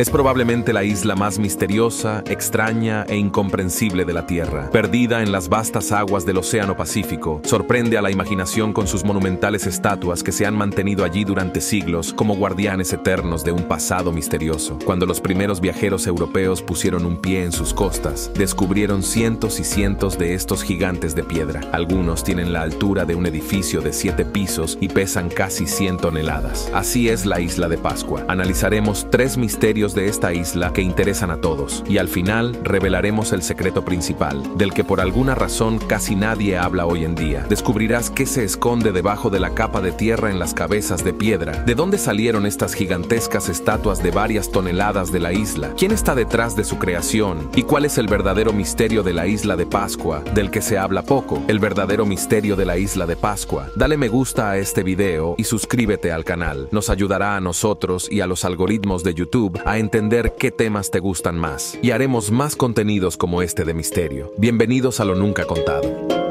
Es probablemente la isla más misteriosa, extraña e incomprensible de la Tierra. Perdida en las vastas aguas del Océano Pacífico, sorprende a la imaginación con sus monumentales estatuas que se han mantenido allí durante siglos como guardianes eternos de un pasado misterioso. Cuando los primeros viajeros europeos pusieron un pie en sus costas, descubrieron cientos y cientos de estos gigantes de piedra. Algunos tienen la altura de un edificio de siete pisos y pesan casi 100 toneladas. Así es la isla de Pascua. Analizaremos tres misterios de esta isla que interesan a todos, y al final revelaremos el secreto principal, del que por alguna razón casi nadie habla hoy en día. Descubrirás qué se esconde debajo de la capa de tierra en las cabezas de piedra, de dónde salieron estas gigantescas estatuas de varias toneladas de la isla, quién está detrás de su creación, y cuál es el verdadero misterio de la isla de Pascua, del que se habla poco, el verdadero misterio de la isla de Pascua. Dale me gusta a este video y suscríbete al canal. Nos ayudará a nosotros y a los algoritmos de YouTube a entender qué temas te gustan más y haremos más contenidos como este de misterio. Bienvenidos a lo nunca contado.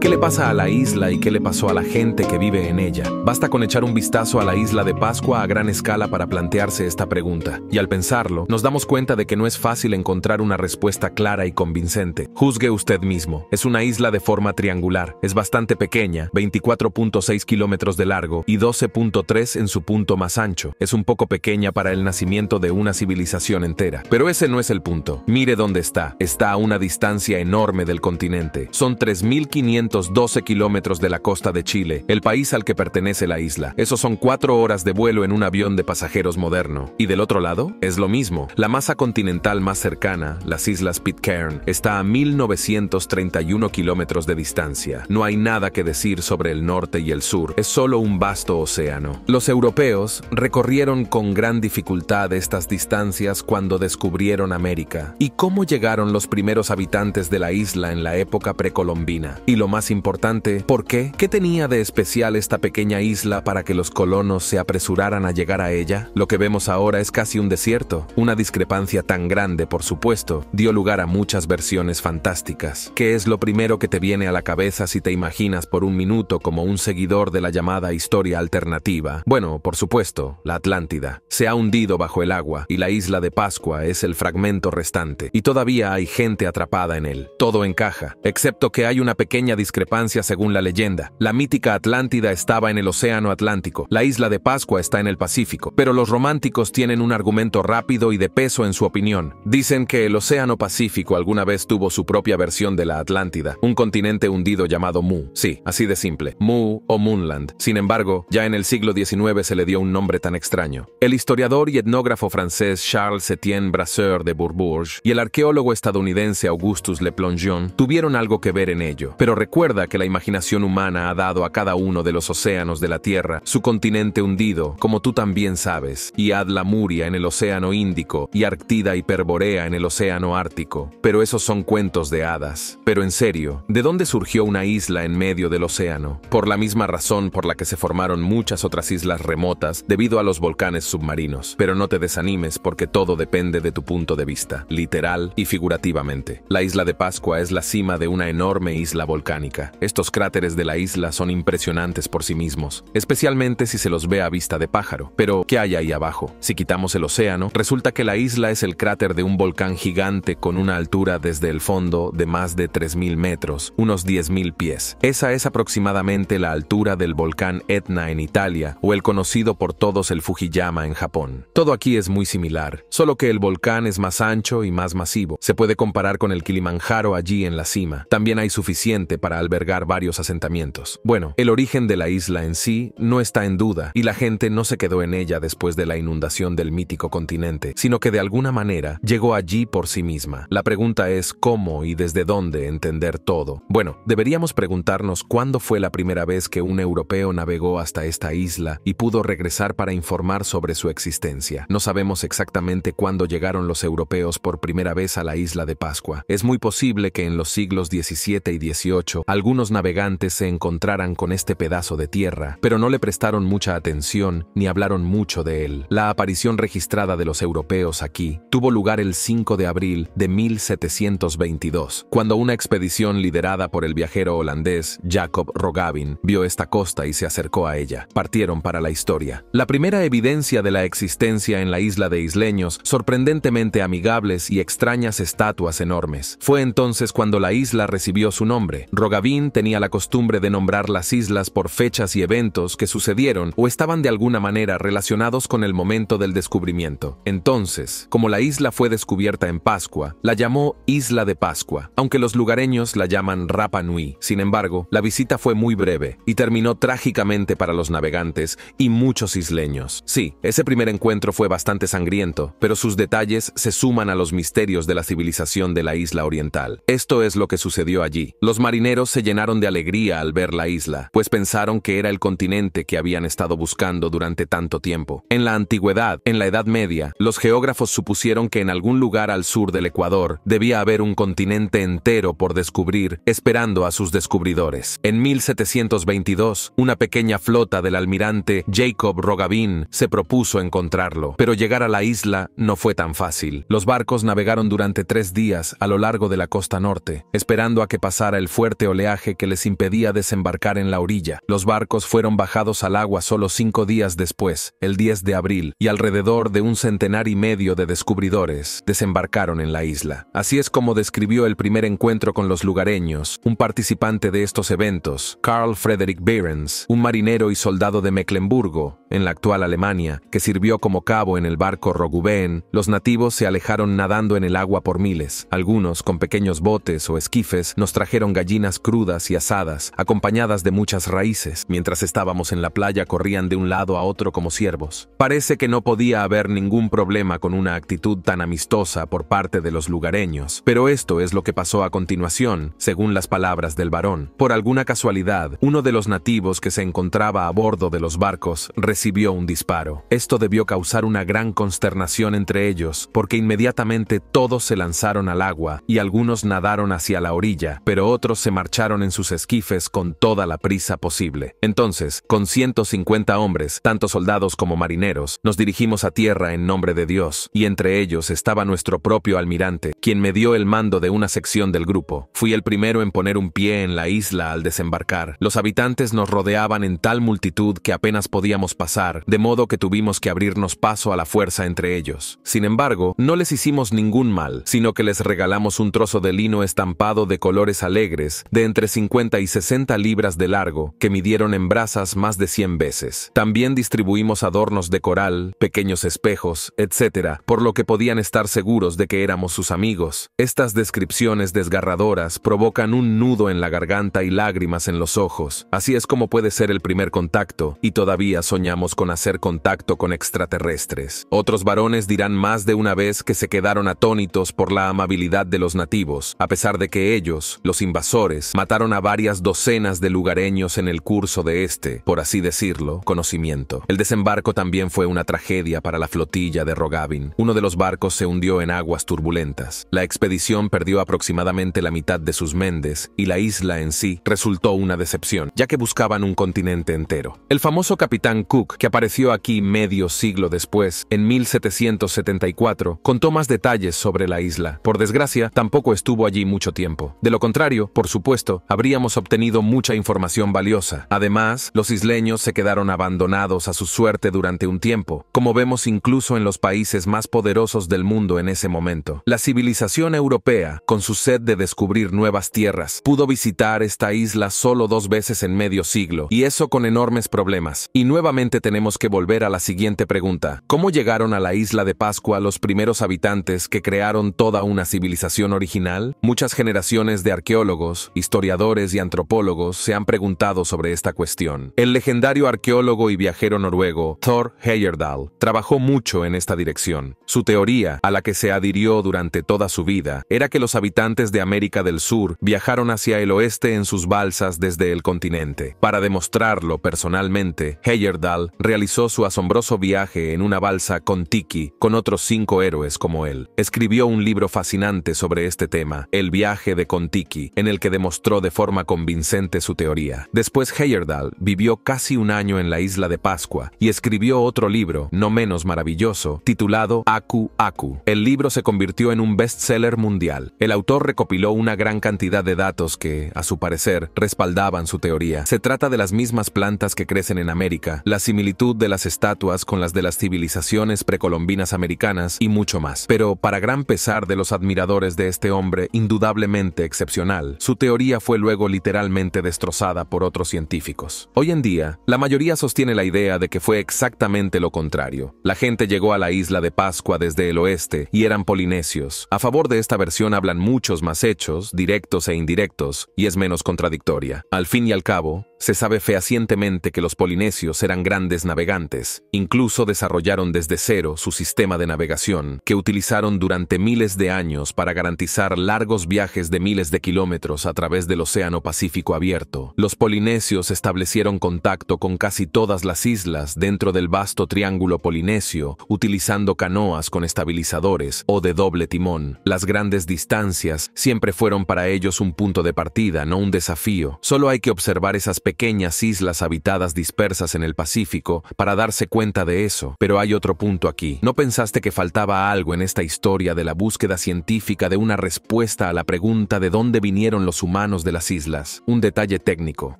¿Qué le pasa a la isla y qué le pasó a la gente que vive en ella? Basta con echar un vistazo a la isla de Pascua a gran escala para plantearse esta pregunta, y al pensarlo, nos damos cuenta de que no es fácil encontrar una respuesta clara y convincente. Juzgue usted mismo, es una isla de forma triangular, es bastante pequeña, 24.6 kilómetros de largo y 12.3 en su punto más ancho, es un poco pequeña para el nacimiento de una civilización entera. Pero ese no es el punto, mire dónde está, está a una distancia enorme del continente, son 3.500 12 kilómetros de la costa de Chile, el país al que pertenece la isla. Eso son cuatro horas de vuelo en un avión de pasajeros moderno. Y del otro lado, es lo mismo. La masa continental más cercana, las islas Pitcairn, está a 1931 kilómetros de distancia. No hay nada que decir sobre el norte y el sur, es solo un vasto océano. Los europeos recorrieron con gran dificultad estas distancias cuando descubrieron América. ¿Y cómo llegaron los primeros habitantes de la isla en la época precolombina? Y lo más importante, ¿por qué? ¿Qué tenía de especial esta pequeña isla para que los colonos se apresuraran a llegar a ella? Lo que vemos ahora es casi un desierto. Una discrepancia tan grande, por supuesto, dio lugar a muchas versiones fantásticas. ¿Qué es lo primero que te viene a la cabeza si te imaginas por un minuto como un seguidor de la llamada historia alternativa? Bueno, por supuesto, la Atlántida. Se ha hundido bajo el agua y la isla de Pascua es el fragmento restante, y todavía hay gente atrapada en él. Todo encaja, excepto que hay una pequeña discrepancia discrepancia según la leyenda. La mítica Atlántida estaba en el Océano Atlántico, la isla de Pascua está en el Pacífico, pero los románticos tienen un argumento rápido y de peso en su opinión. Dicen que el Océano Pacífico alguna vez tuvo su propia versión de la Atlántida, un continente hundido llamado Mu. Sí, así de simple, Mu o Moonland. Sin embargo, ya en el siglo XIX se le dio un nombre tan extraño. El historiador y etnógrafo francés Charles Etienne Brasseur de Bourbourg y el arqueólogo estadounidense Augustus Le Plongeon tuvieron algo que ver en ello, pero recuerda que la imaginación humana ha dado a cada uno de los océanos de la Tierra su continente hundido, como tú también sabes, y Adla Muria en el océano Índico y Arctida Hiperborea en el océano Ártico. Pero esos son cuentos de hadas. Pero en serio, ¿de dónde surgió una isla en medio del océano? Por la misma razón por la que se formaron muchas otras islas remotas debido a los volcanes submarinos. Pero no te desanimes porque todo depende de tu punto de vista, literal y figurativamente. La isla de Pascua es la cima de una enorme isla volcánica estos cráteres de la isla son impresionantes por sí mismos, especialmente si se los ve a vista de pájaro. Pero, ¿qué hay ahí abajo? Si quitamos el océano, resulta que la isla es el cráter de un volcán gigante con una altura desde el fondo de más de 3.000 metros, unos 10.000 pies. Esa es aproximadamente la altura del volcán Etna en Italia o el conocido por todos el Fujiyama en Japón. Todo aquí es muy similar, solo que el volcán es más ancho y más masivo. Se puede comparar con el Kilimanjaro allí en la cima. También hay suficiente para albergar varios asentamientos. Bueno, el origen de la isla en sí no está en duda, y la gente no se quedó en ella después de la inundación del mítico continente, sino que de alguna manera llegó allí por sí misma. La pregunta es cómo y desde dónde entender todo. Bueno, deberíamos preguntarnos cuándo fue la primera vez que un europeo navegó hasta esta isla y pudo regresar para informar sobre su existencia. No sabemos exactamente cuándo llegaron los europeos por primera vez a la isla de Pascua. Es muy posible que en los siglos XVII y XVIII algunos navegantes se encontraran con este pedazo de tierra, pero no le prestaron mucha atención ni hablaron mucho de él. La aparición registrada de los europeos aquí tuvo lugar el 5 de abril de 1722, cuando una expedición liderada por el viajero holandés Jacob Rogavin vio esta costa y se acercó a ella. Partieron para la historia. La primera evidencia de la existencia en la isla de isleños, sorprendentemente amigables y extrañas estatuas enormes. Fue entonces cuando la isla recibió su nombre. Sabine tenía la costumbre de nombrar las islas por fechas y eventos que sucedieron o estaban de alguna manera relacionados con el momento del descubrimiento. Entonces, como la isla fue descubierta en Pascua, la llamó Isla de Pascua, aunque los lugareños la llaman Rapa Nui. Sin embargo, la visita fue muy breve y terminó trágicamente para los navegantes y muchos isleños. Sí, ese primer encuentro fue bastante sangriento, pero sus detalles se suman a los misterios de la civilización de la isla oriental. Esto es lo que sucedió allí. Los marineros se llenaron de alegría al ver la isla, pues pensaron que era el continente que habían estado buscando durante tanto tiempo. En la antigüedad, en la Edad Media, los geógrafos supusieron que en algún lugar al sur del Ecuador debía haber un continente entero por descubrir, esperando a sus descubridores. En 1722, una pequeña flota del almirante Jacob Rogavin se propuso encontrarlo, pero llegar a la isla no fue tan fácil. Los barcos navegaron durante tres días a lo largo de la costa norte, esperando a que pasara el fuerte oleaje que les impedía desembarcar en la orilla. Los barcos fueron bajados al agua solo cinco días después, el 10 de abril, y alrededor de un centenar y medio de descubridores desembarcaron en la isla. Así es como describió el primer encuentro con los lugareños, un participante de estos eventos, Carl Frederick Behrens, un marinero y soldado de Mecklenburgo, en la actual Alemania, que sirvió como cabo en el barco Roguben, los nativos se alejaron nadando en el agua por miles. Algunos, con pequeños botes o esquifes, nos trajeron gallinas crudas y asadas, acompañadas de muchas raíces. Mientras estábamos en la playa corrían de un lado a otro como ciervos. Parece que no podía haber ningún problema con una actitud tan amistosa por parte de los lugareños, pero esto es lo que pasó a continuación, según las palabras del varón. Por alguna casualidad, uno de los nativos que se encontraba a bordo de los barcos recibió un disparo. Esto debió causar una gran consternación entre ellos, porque inmediatamente todos se lanzaron al agua y algunos nadaron hacia la orilla, pero otros se marcharon echaron en sus esquifes con toda la prisa posible. Entonces, con 150 hombres, tanto soldados como marineros, nos dirigimos a tierra en nombre de Dios, y entre ellos estaba nuestro propio almirante, quien me dio el mando de una sección del grupo. Fui el primero en poner un pie en la isla al desembarcar. Los habitantes nos rodeaban en tal multitud que apenas podíamos pasar, de modo que tuvimos que abrirnos paso a la fuerza entre ellos. Sin embargo, no les hicimos ningún mal, sino que les regalamos un trozo de lino estampado de colores alegres, de entre 50 y 60 libras de largo, que midieron en brasas más de 100 veces. También distribuimos adornos de coral, pequeños espejos, etc., por lo que podían estar seguros de que éramos sus amigos. Estas descripciones desgarradoras provocan un nudo en la garganta y lágrimas en los ojos. Así es como puede ser el primer contacto, y todavía soñamos con hacer contacto con extraterrestres. Otros varones dirán más de una vez que se quedaron atónitos por la amabilidad de los nativos, a pesar de que ellos, los invasores, Mataron a varias docenas de lugareños en el curso de este, por así decirlo, conocimiento. El desembarco también fue una tragedia para la flotilla de Rogavin. Uno de los barcos se hundió en aguas turbulentas. La expedición perdió aproximadamente la mitad de sus mendes y la isla en sí resultó una decepción, ya que buscaban un continente entero. El famoso capitán Cook, que apareció aquí medio siglo después, en 1774, contó más detalles sobre la isla. Por desgracia, tampoco estuvo allí mucho tiempo. De lo contrario, por supuesto, habríamos obtenido mucha información valiosa. Además, los isleños se quedaron abandonados a su suerte durante un tiempo, como vemos incluso en los países más poderosos del mundo en ese momento. La civilización europea, con su sed de descubrir nuevas tierras, pudo visitar esta isla solo dos veces en medio siglo, y eso con enormes problemas. Y nuevamente tenemos que volver a la siguiente pregunta. ¿Cómo llegaron a la isla de Pascua los primeros habitantes que crearon toda una civilización original? Muchas generaciones de arqueólogos, historiadores, historiadores y antropólogos se han preguntado sobre esta cuestión. El legendario arqueólogo y viajero noruego Thor Heyerdahl trabajó mucho en esta dirección. Su teoría, a la que se adhirió durante toda su vida, era que los habitantes de América del Sur viajaron hacia el oeste en sus balsas desde el continente. Para demostrarlo personalmente, Heyerdahl realizó su asombroso viaje en una balsa con Tiki, con otros cinco héroes como él. Escribió un libro fascinante sobre este tema, El viaje de Kontiki, en el que demostró mostró de forma convincente su teoría. Después Heyerdahl vivió casi un año en la isla de Pascua y escribió otro libro, no menos maravilloso, titulado Aku Aku. El libro se convirtió en un bestseller mundial. El autor recopiló una gran cantidad de datos que, a su parecer, respaldaban su teoría. Se trata de las mismas plantas que crecen en América, la similitud de las estatuas con las de las civilizaciones precolombinas americanas y mucho más. Pero, para gran pesar de los admiradores de este hombre indudablemente excepcional, su teoría fue luego literalmente destrozada por otros científicos. Hoy en día, la mayoría sostiene la idea de que fue exactamente lo contrario. La gente llegó a la isla de Pascua desde el oeste y eran polinesios. A favor de esta versión hablan muchos más hechos, directos e indirectos, y es menos contradictoria. Al fin y al cabo, se sabe fehacientemente que los polinesios eran grandes navegantes, incluso desarrollaron desde cero su sistema de navegación, que utilizaron durante miles de años para garantizar largos viajes de miles de kilómetros a través del Océano Pacífico abierto. Los polinesios establecieron contacto con casi todas las islas dentro del vasto triángulo polinesio, utilizando canoas con estabilizadores o de doble timón. Las grandes distancias siempre fueron para ellos un punto de partida, no un desafío. Solo hay que observar esas pequeñas islas habitadas dispersas en el Pacífico para darse cuenta de eso. Pero hay otro punto aquí. ¿No pensaste que faltaba algo en esta historia de la búsqueda científica de una respuesta a la pregunta de dónde vinieron los humanos de las islas? Un detalle técnico.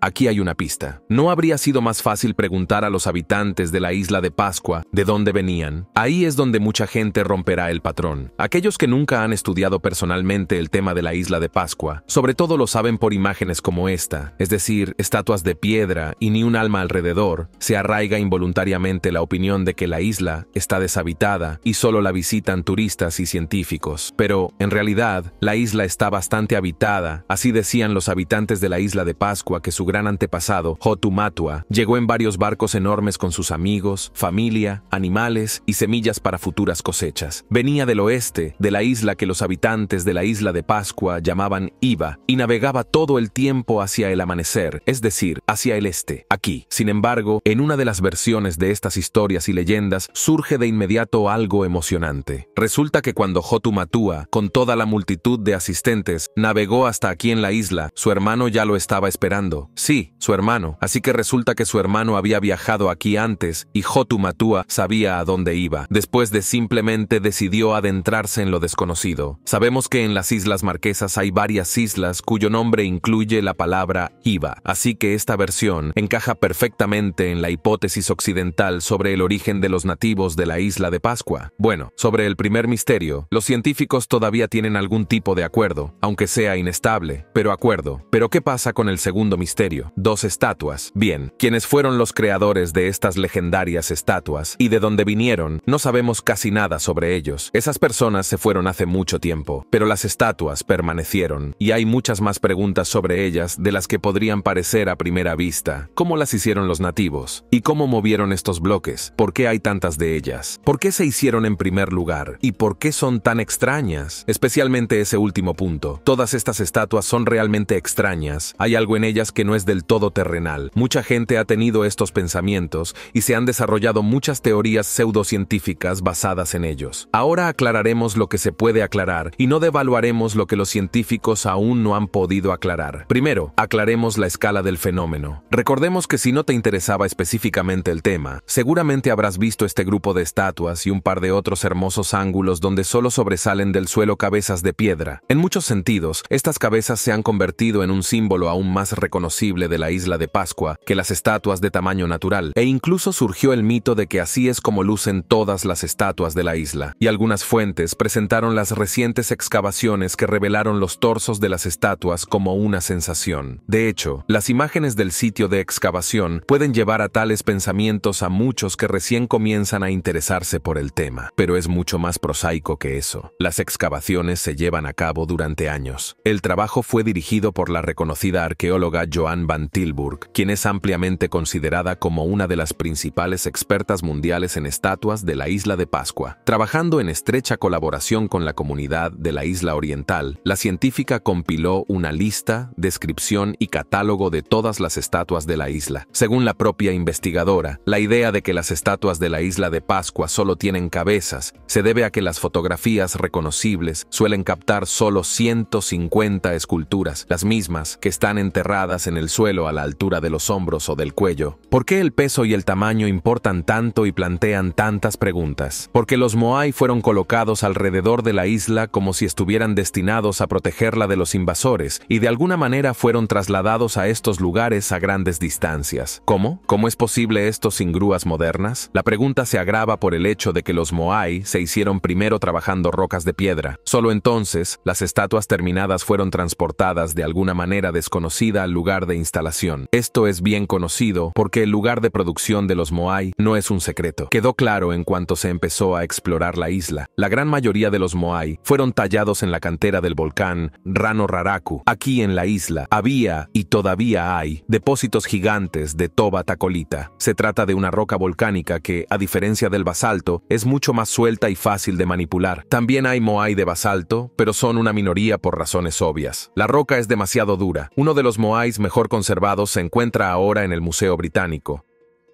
Aquí hay una pista. ¿No habría sido más fácil preguntar a los habitantes de la isla de Pascua de dónde venían? Ahí es donde mucha gente romperá el patrón. Aquellos que nunca han estudiado personalmente el tema de la isla de Pascua, sobre todo lo saben por imágenes como esta, es decir, estatuas de piedra y ni un alma alrededor, se arraiga involuntariamente la opinión de que la isla está deshabitada y solo la visitan turistas y científicos. Pero, en realidad, la isla está bastante habitada, así decían los habitantes de la isla de Pascua que su gran antepasado, Hotumatua, llegó en varios barcos enormes con sus amigos, familia, animales y semillas para futuras cosechas. Venía del oeste, de la isla que los habitantes de la isla de Pascua llamaban Iba, y navegaba todo el tiempo hacia el amanecer, es decir, hacia el este. Aquí, sin embargo, en una de las versiones de estas historias y leyendas, surge de inmediato algo emocionante. Resulta que cuando Jotumatua, con toda la multitud de asistentes, navegó hasta aquí en la isla, su hermano ya lo estaba esperando. Sí, su hermano. Así que resulta que su hermano había viajado aquí antes y Jotumatua sabía a dónde iba. Después de simplemente decidió adentrarse en lo desconocido. Sabemos que en las Islas Marquesas hay varias islas cuyo nombre incluye la palabra Iba, así que es esta versión encaja perfectamente en la hipótesis occidental sobre el origen de los nativos de la isla de Pascua. Bueno, sobre el primer misterio, los científicos todavía tienen algún tipo de acuerdo, aunque sea inestable, pero acuerdo. Pero ¿qué pasa con el segundo misterio? Dos estatuas. Bien, quienes fueron los creadores de estas legendarias estatuas y de dónde vinieron, no sabemos casi nada sobre ellos. Esas personas se fueron hace mucho tiempo, pero las estatuas permanecieron, y hay muchas más preguntas sobre ellas de las que podrían parecer a primera vista, cómo las hicieron los nativos, y cómo movieron estos bloques, por qué hay tantas de ellas, por qué se hicieron en primer lugar, y por qué son tan extrañas, especialmente ese último punto. Todas estas estatuas son realmente extrañas, hay algo en ellas que no es del todo terrenal. Mucha gente ha tenido estos pensamientos y se han desarrollado muchas teorías pseudocientíficas basadas en ellos. Ahora aclararemos lo que se puede aclarar y no devaluaremos lo que los científicos aún no han podido aclarar. Primero, aclaremos la escala del fenómeno fenómeno. Recordemos que si no te interesaba específicamente el tema, seguramente habrás visto este grupo de estatuas y un par de otros hermosos ángulos donde solo sobresalen del suelo cabezas de piedra. En muchos sentidos, estas cabezas se han convertido en un símbolo aún más reconocible de la isla de Pascua que las estatuas de tamaño natural, e incluso surgió el mito de que así es como lucen todas las estatuas de la isla, y algunas fuentes presentaron las recientes excavaciones que revelaron los torsos de las estatuas como una sensación. De hecho, las imágenes del sitio de excavación pueden llevar a tales pensamientos a muchos que recién comienzan a interesarse por el tema, pero es mucho más prosaico que eso. Las excavaciones se llevan a cabo durante años. El trabajo fue dirigido por la reconocida arqueóloga Joan van Tilburg, quien es ampliamente considerada como una de las principales expertas mundiales en estatuas de la isla de Pascua. Trabajando en estrecha colaboración con la comunidad de la isla oriental, la científica compiló una lista, descripción y catálogo de todas las estatuas de la isla. Según la propia investigadora, la idea de que las estatuas de la isla de Pascua solo tienen cabezas se debe a que las fotografías reconocibles suelen captar solo 150 esculturas, las mismas que están enterradas en el suelo a la altura de los hombros o del cuello. ¿Por qué el peso y el tamaño importan tanto y plantean tantas preguntas? Porque los Moai fueron colocados alrededor de la isla como si estuvieran destinados a protegerla de los invasores y de alguna manera fueron trasladados a estos lugares a grandes distancias. ¿Cómo? ¿Cómo es posible esto sin grúas modernas? La pregunta se agrava por el hecho de que los Moai se hicieron primero trabajando rocas de piedra. Solo entonces, las estatuas terminadas fueron transportadas de alguna manera desconocida al lugar de instalación. Esto es bien conocido porque el lugar de producción de los Moai no es un secreto. Quedó claro en cuanto se empezó a explorar la isla. La gran mayoría de los Moai fueron tallados en la cantera del volcán Rano Raraku. Aquí en la isla había y todavía hay depósitos gigantes de toba tacolita. Se trata de una roca volcánica que, a diferencia del basalto, es mucho más suelta y fácil de manipular. También hay moai de basalto, pero son una minoría por razones obvias. La roca es demasiado dura. Uno de los moais mejor conservados se encuentra ahora en el Museo Británico.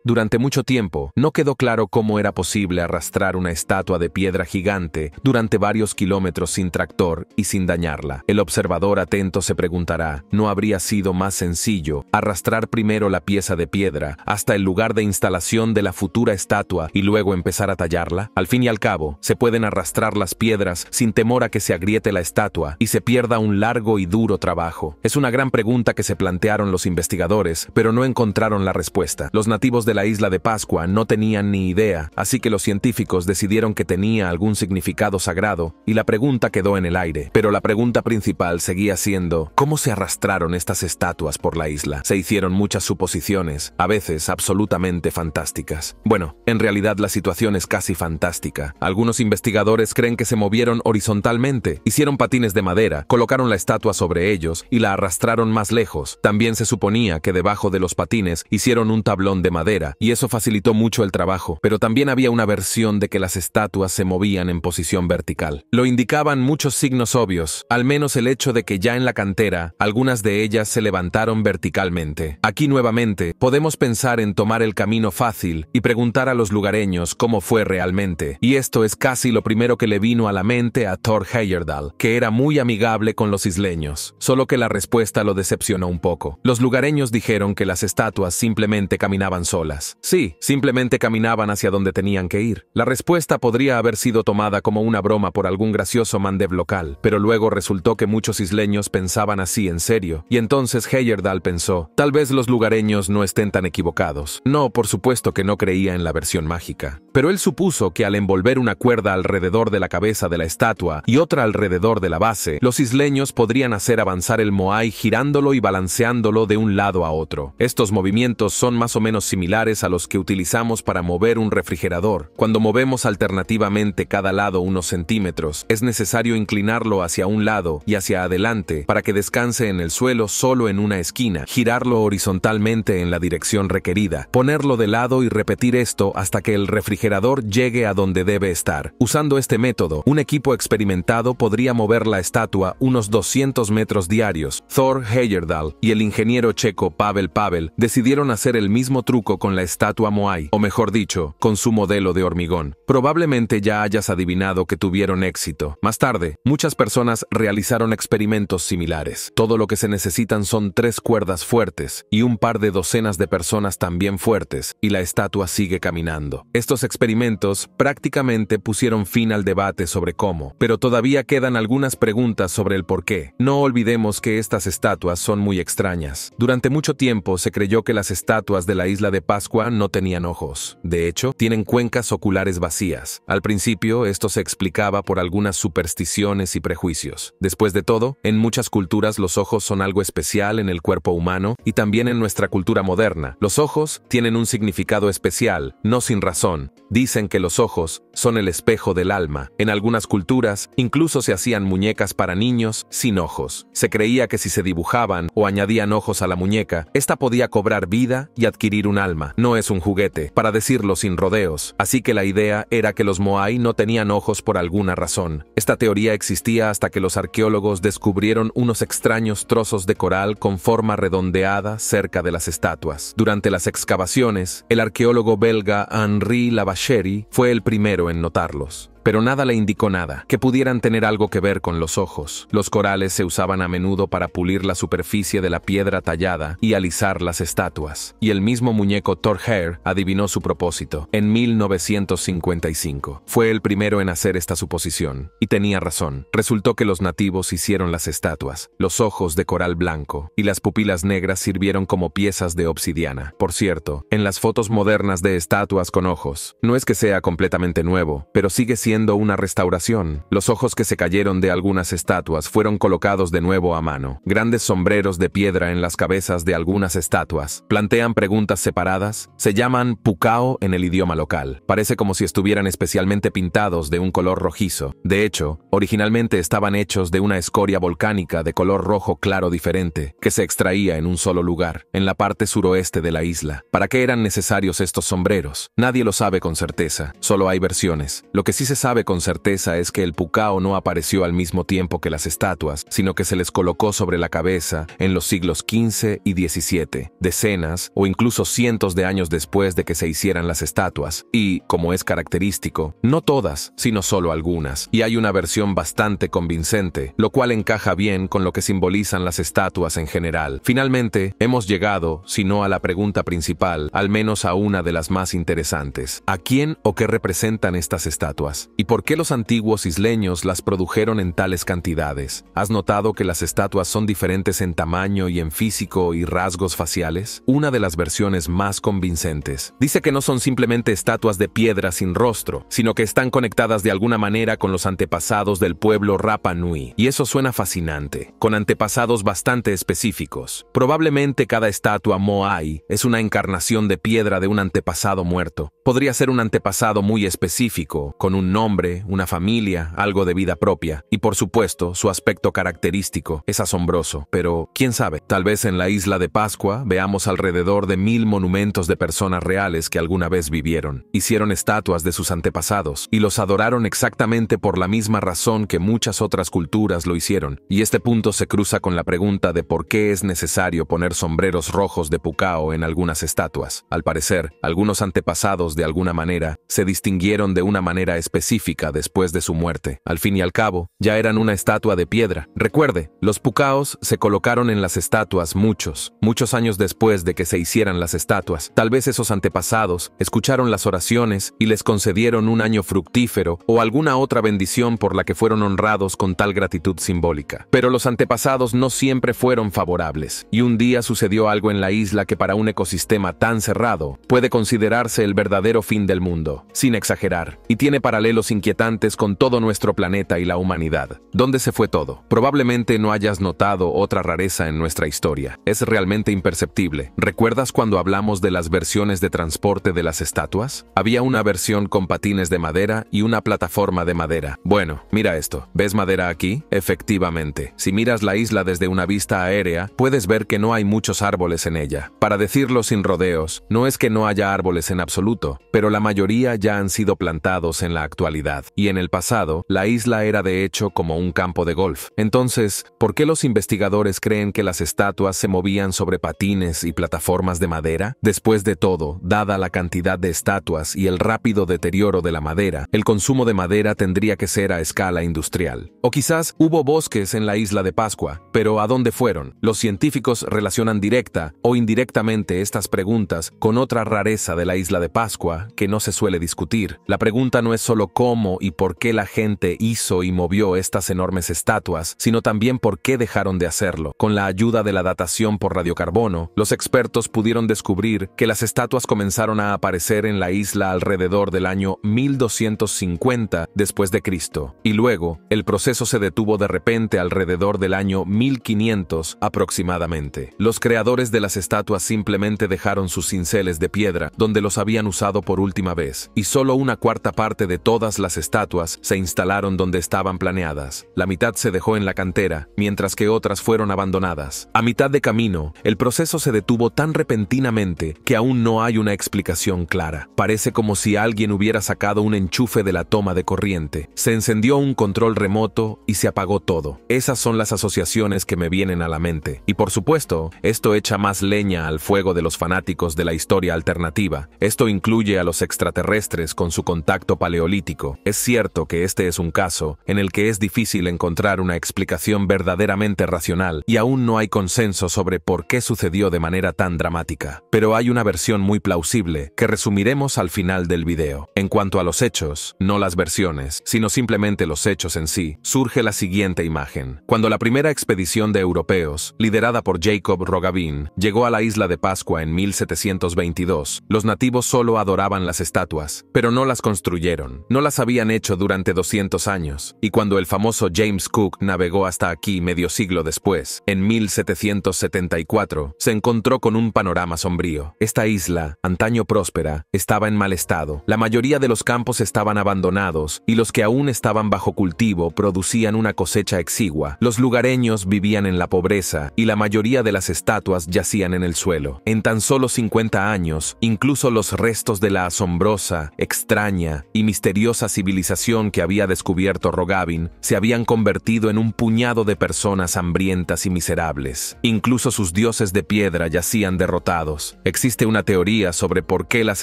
Durante mucho tiempo, no quedó claro cómo era posible arrastrar una estatua de piedra gigante durante varios kilómetros sin tractor y sin dañarla. El observador atento se preguntará, ¿no habría sido más sencillo arrastrar primero la pieza de piedra hasta el lugar de instalación de la futura estatua y luego empezar a tallarla? Al fin y al cabo, se pueden arrastrar las piedras sin temor a que se agriete la estatua y se pierda un largo y duro trabajo. Es una gran pregunta que se plantearon los investigadores, pero no encontraron la respuesta. Los nativos de la isla de Pascua no tenían ni idea, así que los científicos decidieron que tenía algún significado sagrado y la pregunta quedó en el aire. Pero la pregunta principal seguía siendo, ¿cómo se arrastraron estas estatuas por la isla? Se hicieron muchas suposiciones, a veces absolutamente fantásticas. Bueno, en realidad la situación es casi fantástica. Algunos investigadores creen que se movieron horizontalmente, hicieron patines de madera, colocaron la estatua sobre ellos y la arrastraron más lejos. También se suponía que debajo de los patines hicieron un tablón de madera y eso facilitó mucho el trabajo, pero también había una versión de que las estatuas se movían en posición vertical. Lo indicaban muchos signos obvios, al menos el hecho de que ya en la cantera, algunas de ellas se levantaron verticalmente. Aquí nuevamente, podemos pensar en tomar el camino fácil y preguntar a los lugareños cómo fue realmente, y esto es casi lo primero que le vino a la mente a Thor Heyerdahl, que era muy amigable con los isleños, solo que la respuesta lo decepcionó un poco. Los lugareños dijeron que las estatuas simplemente caminaban solas Sí, simplemente caminaban hacia donde tenían que ir. La respuesta podría haber sido tomada como una broma por algún gracioso mandev local, pero luego resultó que muchos isleños pensaban así en serio, y entonces Heyerdahl pensó, tal vez los lugareños no estén tan equivocados. No, por supuesto que no creía en la versión mágica. Pero él supuso que al envolver una cuerda alrededor de la cabeza de la estatua y otra alrededor de la base, los isleños podrían hacer avanzar el Moai girándolo y balanceándolo de un lado a otro. Estos movimientos son más o menos similares a los que utilizamos para mover un refrigerador. Cuando movemos alternativamente cada lado unos centímetros, es necesario inclinarlo hacia un lado y hacia adelante para que descanse en el suelo solo en una esquina, girarlo horizontalmente en la dirección requerida, ponerlo de lado y repetir esto hasta que el refrigerador llegue a donde debe estar. Usando este método, un equipo experimentado podría mover la estatua unos 200 metros diarios. Thor Heyerdahl y el ingeniero checo Pavel Pavel decidieron hacer el mismo truco con la estatua Moai, o mejor dicho, con su modelo de hormigón. Probablemente ya hayas adivinado que tuvieron éxito. Más tarde, muchas personas realizaron experimentos similares. Todo lo que se necesitan son tres cuerdas fuertes y un par de docenas de personas también fuertes, y la estatua sigue caminando. Estos experimentos prácticamente pusieron fin al debate sobre cómo, pero todavía quedan algunas preguntas sobre el por qué. No olvidemos que estas estatuas son muy extrañas. Durante mucho tiempo se creyó que las estatuas de la isla de Pascua no tenían ojos. De hecho, tienen cuencas oculares vacías. Al principio, esto se explicaba por algunas supersticiones y prejuicios. Después de todo, en muchas culturas los ojos son algo especial en el cuerpo humano y también en nuestra cultura moderna. Los ojos tienen un significado especial, no sin razón. Dicen que los ojos son el espejo del alma. En algunas culturas, incluso se hacían muñecas para niños sin ojos. Se creía que si se dibujaban o añadían ojos a la muñeca, esta podía cobrar vida y adquirir un alma no es un juguete, para decirlo sin rodeos. Así que la idea era que los Moai no tenían ojos por alguna razón. Esta teoría existía hasta que los arqueólogos descubrieron unos extraños trozos de coral con forma redondeada cerca de las estatuas. Durante las excavaciones, el arqueólogo belga Henri Lavacheri fue el primero en notarlos pero nada le indicó nada, que pudieran tener algo que ver con los ojos. Los corales se usaban a menudo para pulir la superficie de la piedra tallada y alisar las estatuas, y el mismo muñeco Thor Hare adivinó su propósito en 1955. Fue el primero en hacer esta suposición, y tenía razón. Resultó que los nativos hicieron las estatuas, los ojos de coral blanco y las pupilas negras sirvieron como piezas de obsidiana. Por cierto, en las fotos modernas de estatuas con ojos, no es que sea completamente nuevo, pero sigue siendo una restauración. Los ojos que se cayeron de algunas estatuas fueron colocados de nuevo a mano. Grandes sombreros de piedra en las cabezas de algunas estatuas. Plantean preguntas separadas. Se llaman pukao en el idioma local. Parece como si estuvieran especialmente pintados de un color rojizo. De hecho, originalmente estaban hechos de una escoria volcánica de color rojo claro diferente, que se extraía en un solo lugar, en la parte suroeste de la isla. ¿Para qué eran necesarios estos sombreros? Nadie lo sabe con certeza, solo hay versiones. Lo que sí se sabe sabe con certeza es que el Pucao no apareció al mismo tiempo que las estatuas, sino que se les colocó sobre la cabeza en los siglos XV y XVII, decenas o incluso cientos de años después de que se hicieran las estatuas, y, como es característico, no todas, sino solo algunas, y hay una versión bastante convincente, lo cual encaja bien con lo que simbolizan las estatuas en general. Finalmente, hemos llegado, si no a la pregunta principal, al menos a una de las más interesantes. ¿A quién o qué representan estas estatuas? ¿Y por qué los antiguos isleños las produjeron en tales cantidades? ¿Has notado que las estatuas son diferentes en tamaño y en físico y rasgos faciales? Una de las versiones más convincentes dice que no son simplemente estatuas de piedra sin rostro, sino que están conectadas de alguna manera con los antepasados del pueblo Rapa Nui. Y eso suena fascinante, con antepasados bastante específicos. Probablemente cada estatua Moai es una encarnación de piedra de un antepasado muerto. Podría ser un antepasado muy específico, con un nombre una familia, algo de vida propia, y por supuesto, su aspecto característico es asombroso, pero quién sabe, tal vez en la isla de Pascua veamos alrededor de mil monumentos de personas reales que alguna vez vivieron, hicieron estatuas de sus antepasados, y los adoraron exactamente por la misma razón que muchas otras culturas lo hicieron, y este punto se cruza con la pregunta de por qué es necesario poner sombreros rojos de Pucao en algunas estatuas. Al parecer, algunos antepasados de alguna manera se distinguieron de una manera específica después de su muerte. Al fin y al cabo, ya eran una estatua de piedra. Recuerde, los pucaos se colocaron en las estatuas muchos, muchos años después de que se hicieran las estatuas. Tal vez esos antepasados escucharon las oraciones y les concedieron un año fructífero o alguna otra bendición por la que fueron honrados con tal gratitud simbólica. Pero los antepasados no siempre fueron favorables, y un día sucedió algo en la isla que para un ecosistema tan cerrado puede considerarse el verdadero fin del mundo, sin exagerar, y tiene paralelos inquietantes con todo nuestro planeta y la humanidad. ¿Dónde se fue todo? Probablemente no hayas notado otra rareza en nuestra historia. Es realmente imperceptible. ¿Recuerdas cuando hablamos de las versiones de transporte de las estatuas? Había una versión con patines de madera y una plataforma de madera. Bueno, mira esto. ¿Ves madera aquí? Efectivamente. Si miras la isla desde una vista aérea, puedes ver que no hay muchos árboles en ella. Para decirlo sin rodeos, no es que no haya árboles en absoluto, pero la mayoría ya han sido plantados en la actualidad y en el pasado, la isla era de hecho como un campo de golf. Entonces, ¿por qué los investigadores creen que las estatuas se movían sobre patines y plataformas de madera? Después de todo, dada la cantidad de estatuas y el rápido deterioro de la madera, el consumo de madera tendría que ser a escala industrial. O quizás hubo bosques en la isla de Pascua, pero ¿a dónde fueron? Los científicos relacionan directa o indirectamente estas preguntas con otra rareza de la isla de Pascua que no se suele discutir. La pregunta no es solo cómo cómo y por qué la gente hizo y movió estas enormes estatuas, sino también por qué dejaron de hacerlo. Con la ayuda de la datación por radiocarbono, los expertos pudieron descubrir que las estatuas comenzaron a aparecer en la isla alrededor del año 1250 después de Cristo, y luego el proceso se detuvo de repente alrededor del año 1500 aproximadamente. Los creadores de las estatuas simplemente dejaron sus cinceles de piedra donde los habían usado por última vez, y solo una cuarta parte de todas las estatuas se instalaron donde estaban planeadas. La mitad se dejó en la cantera, mientras que otras fueron abandonadas. A mitad de camino, el proceso se detuvo tan repentinamente que aún no hay una explicación clara. Parece como si alguien hubiera sacado un enchufe de la toma de corriente. Se encendió un control remoto y se apagó todo. Esas son las asociaciones que me vienen a la mente. Y por supuesto, esto echa más leña al fuego de los fanáticos de la historia alternativa. Esto incluye a los extraterrestres con su contacto paleolítico es cierto que este es un caso en el que es difícil encontrar una explicación verdaderamente racional y aún no hay consenso sobre por qué sucedió de manera tan dramática. Pero hay una versión muy plausible que resumiremos al final del video. En cuanto a los hechos, no las versiones, sino simplemente los hechos en sí, surge la siguiente imagen. Cuando la primera expedición de europeos, liderada por Jacob Rogavin, llegó a la isla de Pascua en 1722, los nativos solo adoraban las estatuas, pero no las construyeron, las habían hecho durante 200 años, y cuando el famoso James Cook navegó hasta aquí medio siglo después, en 1774, se encontró con un panorama sombrío. Esta isla, antaño próspera, estaba en mal estado. La mayoría de los campos estaban abandonados y los que aún estaban bajo cultivo producían una cosecha exigua. Los lugareños vivían en la pobreza y la mayoría de las estatuas yacían en el suelo. En tan solo 50 años, incluso los restos de la asombrosa, extraña y misteriosa civilización que había descubierto Rogavin se habían convertido en un puñado de personas hambrientas y miserables. Incluso sus dioses de piedra yacían derrotados. Existe una teoría sobre por qué las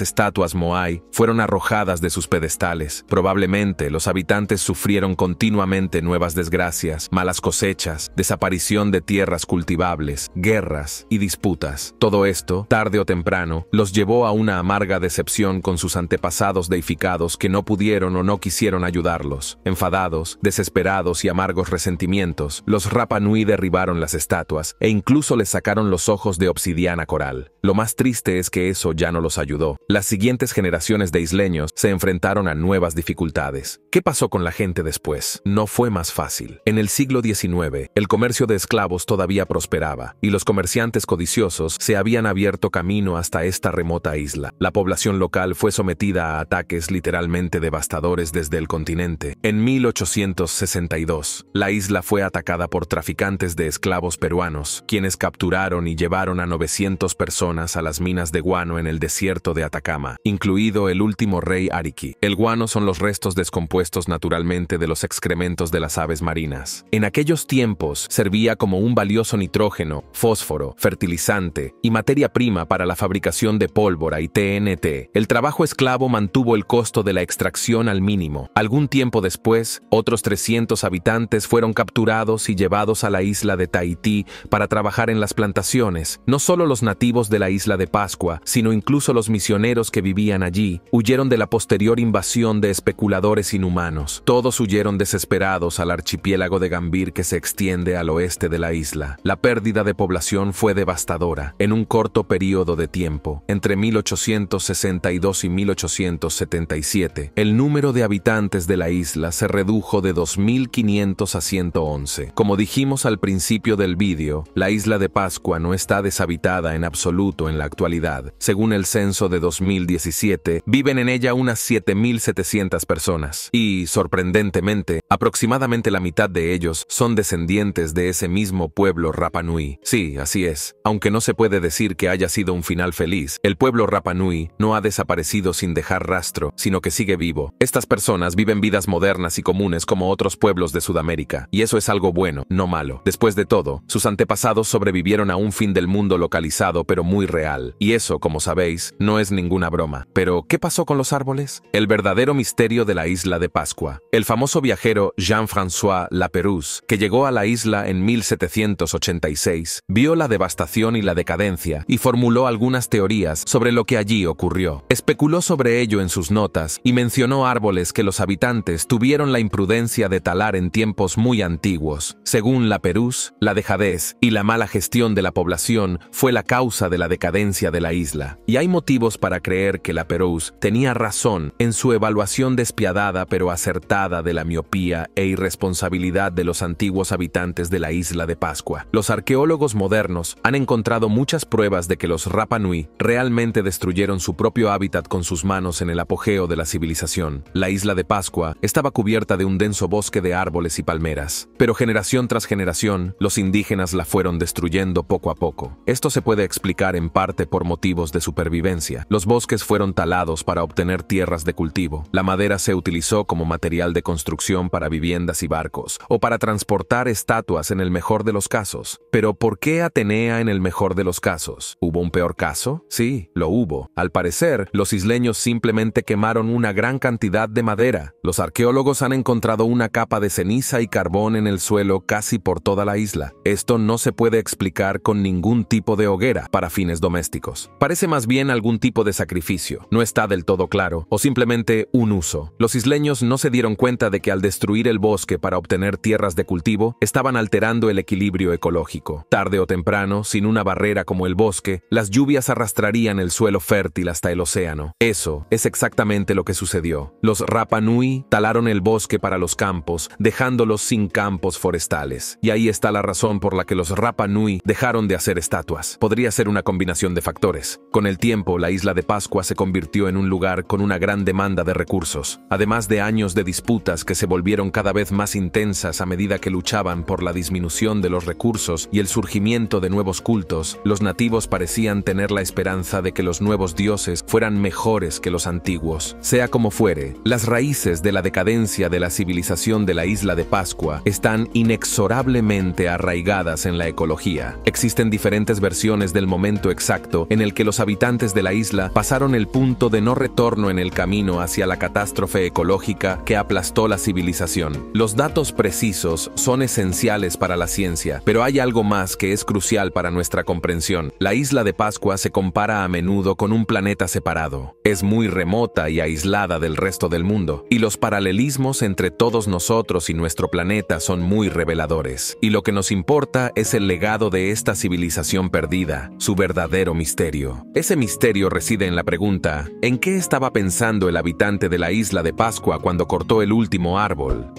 estatuas Moai fueron arrojadas de sus pedestales. Probablemente los habitantes sufrieron continuamente nuevas desgracias, malas cosechas, desaparición de tierras cultivables, guerras y disputas. Todo esto, tarde o temprano, los llevó a una amarga decepción con sus antepasados deificados que no pudieron o no quisieron ayudarlos. Enfadados, desesperados y amargos resentimientos, los Rapa Nui derribaron las estatuas e incluso les sacaron los ojos de obsidiana coral. Lo más triste es que eso ya no los ayudó. Las siguientes generaciones de isleños se enfrentaron a nuevas dificultades. ¿Qué pasó con la gente después? No fue más fácil. En el siglo XIX, el comercio de esclavos todavía prosperaba, y los comerciantes codiciosos se habían abierto camino hasta esta remota isla. La población local fue sometida a ataques literalmente devastadores desde el continente. En 1862, la isla fue atacada por traficantes de esclavos peruanos, quienes capturaron y llevaron a 900 personas a las minas de guano en el desierto de Atacama, incluido el último rey Ariki. El guano son los restos descompuestos naturalmente de los excrementos de las aves marinas. En aquellos tiempos, servía como un valioso nitrógeno, fósforo, fertilizante y materia prima para la fabricación de pólvora y TNT. El trabajo esclavo mantuvo el costo de la extracción al mínimo. Algún tiempo después, otros 300 habitantes fueron capturados y llevados a la isla de Tahití para trabajar en las plantaciones. No solo los nativos de la isla de Pascua, sino incluso los misioneros que vivían allí, huyeron de la posterior invasión de especuladores inhumanos. Todos huyeron desesperados al archipiélago de Gambir que se extiende al oeste de la isla. La pérdida de población fue devastadora, en un corto periodo de tiempo, entre 1862 y 1877. El número número de habitantes de la isla se redujo de 2.500 a 111. Como dijimos al principio del vídeo, la isla de Pascua no está deshabitada en absoluto en la actualidad. Según el censo de 2017, viven en ella unas 7.700 personas. Y, sorprendentemente, aproximadamente la mitad de ellos son descendientes de ese mismo pueblo Rapanui. Sí, así es. Aunque no se puede decir que haya sido un final feliz, el pueblo Rapanui no ha desaparecido sin dejar rastro, sino que sigue vivo. Estas personas viven vidas modernas y comunes como otros pueblos de Sudamérica, y eso es algo bueno, no malo. Después de todo, sus antepasados sobrevivieron a un fin del mundo localizado pero muy real, y eso, como sabéis, no es ninguna broma. Pero, ¿qué pasó con los árboles? El verdadero misterio de la isla de Pascua. El famoso viajero Jean-François Laperouse, que llegó a la isla en 1786, vio la devastación y la decadencia, y formuló algunas teorías sobre lo que allí ocurrió. Especuló sobre ello en sus notas y mencionó árboles que los habitantes tuvieron la imprudencia de talar en tiempos muy antiguos. Según la Perús, la dejadez y la mala gestión de la población fue la causa de la decadencia de la isla. Y hay motivos para creer que la Perús tenía razón en su evaluación despiadada pero acertada de la miopía e irresponsabilidad de los antiguos habitantes de la isla de Pascua. Los arqueólogos modernos han encontrado muchas pruebas de que los Rapa Nui realmente destruyeron su propio hábitat con sus manos en el apogeo de la civilización. La isla de Pascua estaba cubierta de un denso bosque de árboles y palmeras, pero generación tras generación, los indígenas la fueron destruyendo poco a poco. Esto se puede explicar en parte por motivos de supervivencia. Los bosques fueron talados para obtener tierras de cultivo. La madera se utilizó como material de construcción para viviendas y barcos, o para transportar estatuas en el mejor de los casos. Pero ¿por qué Atenea en el mejor de los casos? ¿Hubo un peor caso? Sí, lo hubo. Al parecer, los isleños simplemente quemaron una gran cantidad de madera. Los arqueólogos han encontrado una capa de ceniza y carbón en el suelo casi por toda la isla. Esto no se puede explicar con ningún tipo de hoguera para fines domésticos. Parece más bien algún tipo de sacrificio. No está del todo claro, o simplemente un uso. Los isleños no se dieron cuenta de que al destruir el bosque para obtener tierras de cultivo, estaban alterando el equilibrio ecológico. Tarde o temprano, sin una barrera como el bosque, las lluvias arrastrarían el suelo fértil hasta el océano. Eso es exactamente lo que sucedió. Los Rapa Nui talaron el bosque para los campos, dejándolos sin campos forestales. Y ahí está la razón por la que los Rapa Nui dejaron de hacer estatuas. Podría ser una combinación de factores. Con el tiempo, la isla de Pascua se convirtió en un lugar con una gran demanda de recursos, además de años de disputas que se volvieron cada vez más intensas a medida que luchaban por la disminución de los recursos y el surgimiento de nuevos cultos, los nativos parecían tener la esperanza de que los nuevos dioses fueran mejores que los antiguos. Sea como fuere, las raíces de la decadencia de la civilización de la isla de Pascua están inexorablemente arraigadas en la ecología. Existen diferentes versiones del momento exacto en el que los habitantes de la isla pasaron el punto de no retorno en el camino hacia la catástrofe ecológica que aplastó la civilización. Los datos precisos son esenciales para la ciencia, pero hay algo más que es crucial para nuestra comprensión. La isla de Pascua se compara a menudo con un planeta separado. Es muy remota y aislada del resto del mundo, y los paralelismos entre todos nosotros y nuestro planeta son muy reveladores, y lo que nos importa es el legado de esta civilización perdida, su verdadero misterio. Ese misterio reside en la pregunta, ¿en qué estaba pensando el habitante de la isla de Pascua cuando cortó el último árbol?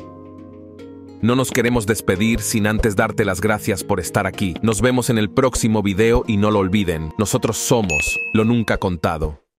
No nos queremos despedir sin antes darte las gracias por estar aquí. Nos vemos en el próximo video y no lo olviden, nosotros somos lo nunca contado.